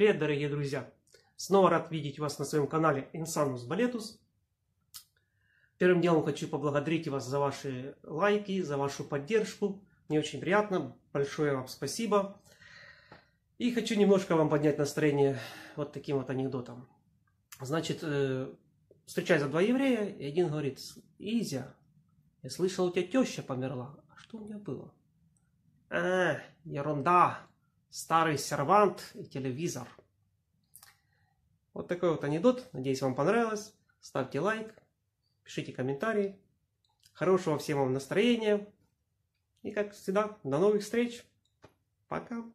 Привет, дорогие друзья! Снова рад видеть вас на своем канале Insanus Balletus. Первым делом хочу поблагодарить вас за ваши лайки, за вашу поддержку. Мне очень приятно, большое вам спасибо. И хочу немножко вам поднять настроение вот таким вот анекдотом. Значит, э, встречаются два еврея, и один говорит, Изя, я слышал, у тебя теща померла. А что у меня было? А, ерунда, старый сервант и телевизор. Вот такой вот анекдот. Надеюсь, вам понравилось. Ставьте лайк, пишите комментарии. Хорошего всем вам настроения. И как всегда, до новых встреч. Пока.